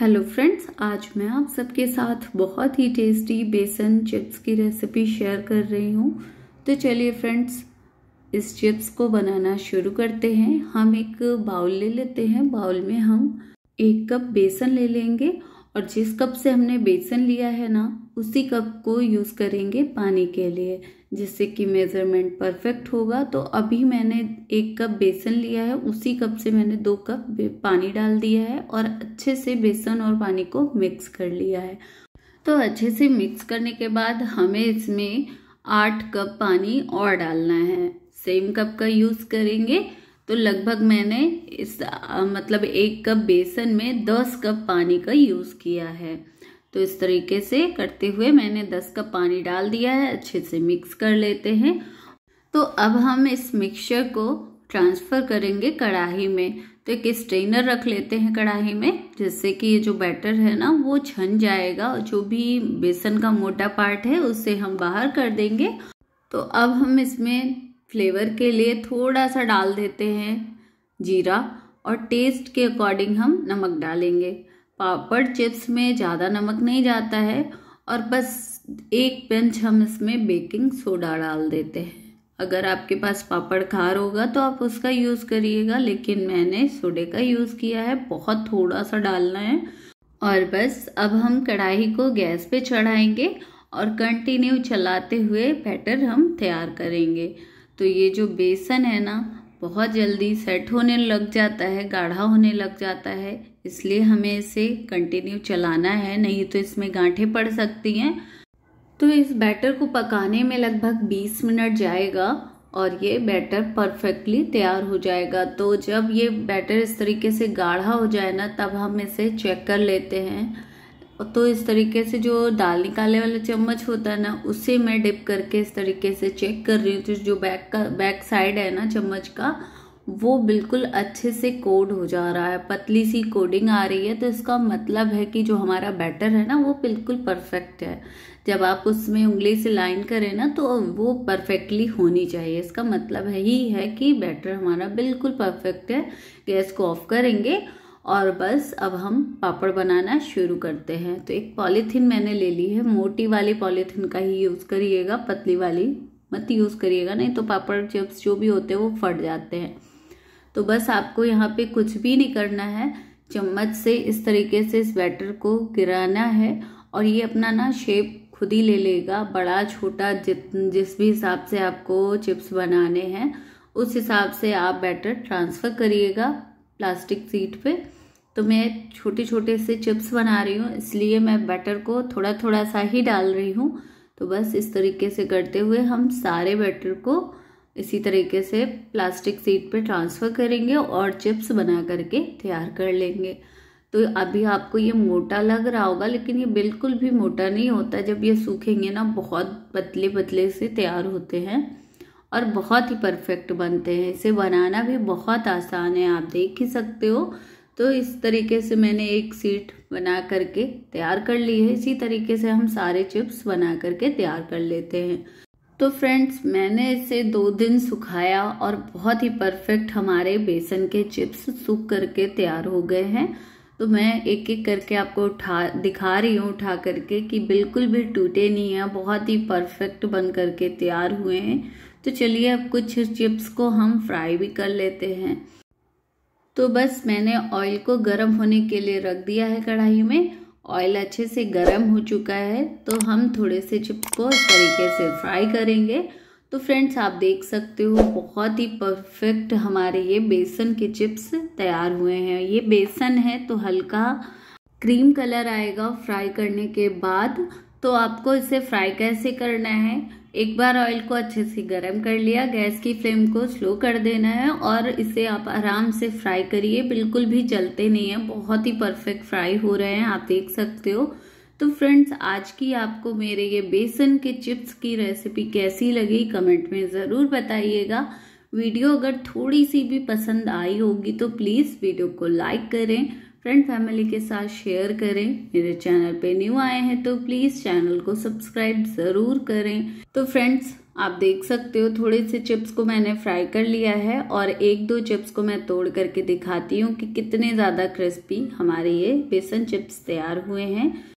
hello friends आज मैं आप सबके साथ बहुत ही टेस्टी बेसन चिप्स की रेसिपी शेयर कर रही हूँ तो चलिए फ्रेंड्स इस चिप्स को बनाना शुरू करते हैं हम एक बाउल ले लेते हैं बाउल में हम एक कप बेसन ले लेंगे और जिस कप से हमने बेसन लिया है ना उसी कप को यूज़ करेंगे पानी के लिए जिससे कि मेज़रमेंट परफेक्ट होगा तो अभी मैंने एक कप बेसन लिया है उसी कप से मैंने दो कप पानी डाल दिया है और अच्छे से बेसन और पानी को मिक्स कर लिया है तो अच्छे से मिक्स करने के बाद हमें इसमें आठ कप पानी और डालना है सेम कप का यूज़ करेंगे तो लगभग मैंने इस मतलब एक कप बेसन में दस कप पानी का यूज़ किया है तो इस तरीके से करते हुए मैंने दस कप पानी डाल दिया है अच्छे से मिक्स कर लेते हैं तो अब हम इस मिक्सचर को ट्रांसफ़र करेंगे कढ़ाही में तो एक स्ट्रेनर रख लेते हैं कढ़ाई में जिससे कि ये जो बैटर है ना वो छन जाएगा जो भी बेसन का मोटा पार्ट है उसे हम बाहर कर देंगे तो अब हम इसमें फ्लेवर के लिए थोड़ा सा डाल देते हैं जीरा और टेस्ट के अकॉर्डिंग हम नमक डालेंगे पापड़ चिप्स में ज़्यादा नमक नहीं जाता है और बस एक पिंच हम इसमें बेकिंग सोडा डाल देते हैं अगर आपके पास पापड़ खार होगा तो आप उसका यूज़ करिएगा लेकिन मैंने सोडे का यूज़ किया है बहुत थोड़ा सा डालना है और बस अब हम कढ़ाई को गैस पे चढ़ाएंगे और कंटिन्यू चलाते हुए बैटर हम तैयार करेंगे तो ये जो बेसन है ना बहुत जल्दी सेट होने लग जाता है गाढ़ा होने लग जाता है इसलिए हमें इसे कंटिन्यू चलाना है नहीं तो इसमें गांठे पड़ सकती हैं तो इस बैटर को पकाने में लगभग 20 मिनट जाएगा और ये बैटर परफेक्टली तैयार हो जाएगा तो जब ये बैटर इस तरीके से गाढ़ा हो जाए ना तब हम इसे चेक कर लेते हैं और तो इस तरीके से जो दाल निकालने वाला चम्मच होता है ना उसे मैं डिप करके इस तरीके से चेक कर रही हूँ तो जो बैक का बैक साइड है ना चम्मच का वो बिल्कुल अच्छे से कोड हो जा रहा है पतली सी कोडिंग आ रही है तो इसका मतलब है कि जो हमारा बैटर है ना वो बिल्कुल परफेक्ट है जब आप उसमें उंगली से लाइन करें ना तो वो परफेक्टली होनी चाहिए इसका मतलब है ही है कि बैटर हमारा बिल्कुल परफेक्ट है गैस को ऑफ करेंगे और बस अब हम पापड़ बनाना शुरू करते हैं तो एक पॉलीथीन मैंने ले ली है मोटी वाली पॉलीथीन का ही यूज़ करिएगा पतली वाली मत यूज़ करिएगा नहीं तो पापड़ चिप्स जो भी होते हैं वो फट जाते हैं तो बस आपको यहाँ पे कुछ भी नहीं करना है चम्मच से इस तरीके से इस बैटर को गिराना है और ये अपना ना शेप खुद ही ले लेगा बड़ा छोटा जित जिस भी हिसाब से आपको चिप्स बनाने हैं उस हिसाब से आप बैटर ट्रांसफ़र करिएगा प्लास्टिक सीट पे तो मैं छोटे छोटे से चिप्स बना रही हूँ इसलिए मैं बैटर को थोड़ा थोड़ा सा ही डाल रही हूँ तो बस इस तरीके से करते हुए हम सारे बैटर को इसी तरीके से प्लास्टिक सीट पे ट्रांसफ़र करेंगे और चिप्स बना करके तैयार कर लेंगे तो अभी आपको ये मोटा लग रहा होगा लेकिन ये बिल्कुल भी मोटा नहीं होता जब ये सूखेंगे ना बहुत पतले पतले से तैयार होते हैं और बहुत ही परफेक्ट बनते हैं इसे बनाना भी बहुत आसान है आप देख ही सकते हो तो इस तरीके से मैंने एक सीट बना करके तैयार कर ली है इसी तरीके से हम सारे चिप्स बना करके तैयार कर लेते हैं तो फ्रेंड्स मैंने इसे दो दिन सुखाया और बहुत ही परफेक्ट हमारे बेसन के चिप्स सूख करके तैयार हो गए हैं तो मैं एक एक करके आपको उठा दिखा रही हूँ उठा करके कि बिल्कुल भी टूटे नहीं हैं बहुत ही परफेक्ट बन करके तैयार हुए हैं तो चलिए अब कुछ चिप्स को हम फ्राई भी कर लेते हैं तो बस मैंने ऑयल को गर्म होने के लिए रख दिया है कढ़ाई में ऑयल अच्छे से गर्म हो चुका है तो हम थोड़े से चिप्स को इस तरीके से फ्राई करेंगे तो फ्रेंड्स आप देख सकते हो बहुत ही परफेक्ट हमारे ये बेसन के चिप्स तैयार हुए हैं ये बेसन है तो हल्का क्रीम कलर आएगा फ्राई करने के बाद तो आपको इसे फ्राई कैसे करना है एक बार ऑयल को अच्छे से गर्म कर लिया गैस की फ्लेम को स्लो कर देना है और इसे आप आराम से फ्राई करिए बिल्कुल भी जलते नहीं है बहुत ही परफेक्ट फ्राई हो रहे हैं आप देख सकते हो तो फ्रेंड्स आज की आपको मेरे ये बेसन के चिप्स की रेसिपी कैसी लगी कमेंट में ज़रूर बताइएगा वीडियो अगर थोड़ी सी भी पसंद आई होगी तो प्लीज़ वीडियो को लाइक करें फ्रेंड फैमिली के साथ शेयर करें मेरे चैनल पे न्यू आए हैं तो प्लीज़ चैनल को सब्सक्राइब ज़रूर करें तो फ्रेंड्स आप देख सकते हो थोड़े से चिप्स को मैंने फ्राई कर लिया है और एक दो चिप्स को मैं तोड़ करके दिखाती हूँ कि कितने ज़्यादा क्रिस्पी हमारे ये बेसन चिप्स तैयार हुए हैं